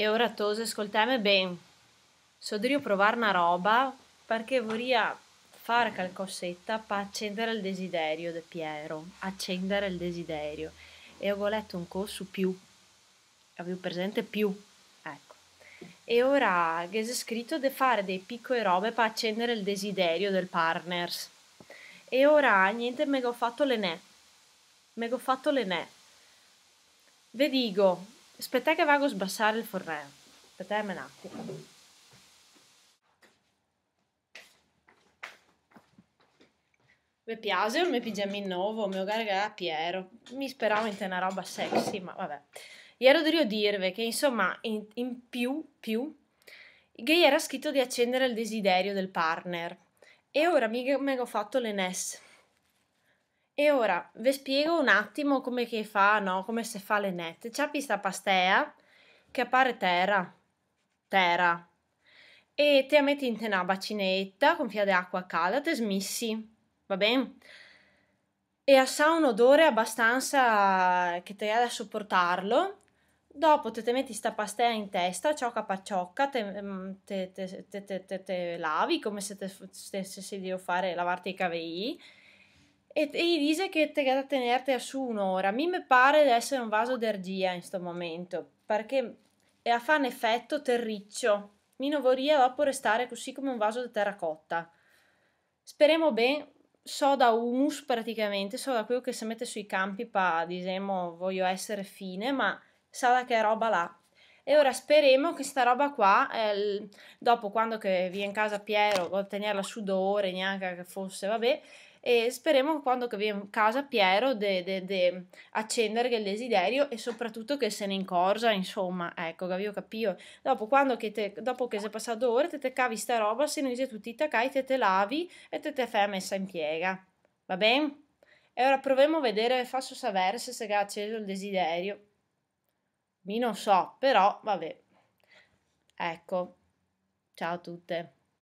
e ora tose ascoltami bene. So io provar una roba perché vorria fare qualcosa per accendere il desiderio di Piero, accendere il desiderio. E ho letto un corso più, avevo presente più, ecco. E ora che è scritto di fare dei piccole robe per accendere il desiderio del partners. E ora niente, me ho fatto le ne, me ho fatto le ne. Ve Aspetta che vado a sbassare il forreo. Aspettiamo un attimo. Mi piace il mio pigiamin nuovo, il mio gargara Piero. Mi speravo in te una roba sexy, ma vabbè. Ieri devo dirvi che insomma in, in più, più, gay era scritto di accendere il desiderio del partner. E ora mi, mi ho fatto le NES. E ora vi spiego un attimo come che fa, no? Come se fa le nette. C'è questa pastea che appare terra, terra. E te la metti in una bacinetta con fia d'acqua acqua calda, te smissi, va bene? E ha un odore abbastanza che ti ha da sopportarlo. Dopo te, te metti sta pastea in testa, ciocca paciocca, te, mm, te, te, te, lavi come se te stessi di fare lavarti i cavei e, e gli dice che te da tenerti a su un'ora. Mi pare di essere un vaso d'ergia in questo momento, perché è a fare un effetto terriccio. Mi non vorria dopo restare così come un vaso di terracotta. Speriamo bene, so da humus praticamente, so da quello che si mette sui campi pa, diciamo, voglio essere fine, ma sa da che roba là. E ora speriamo che sta roba qua, eh, dopo quando che viene in casa Piero, tenerla su due ore, neanche che fosse, vabbè, e speriamo che quando viene a casa Piero di accendere il desiderio e soprattutto che se ne incorsa, insomma, ecco, che io capivo. Dopo, quando che te, dopo che sei passato ore, te te cavi sta roba, se ne dice tutti i tacai, te te lavi e te te fai messa in piega. Va bene? E ora proviamo a vedere, faccio sapere se si è acceso il desiderio. Mi non so, però vabbè. Ecco. Ciao a tutte.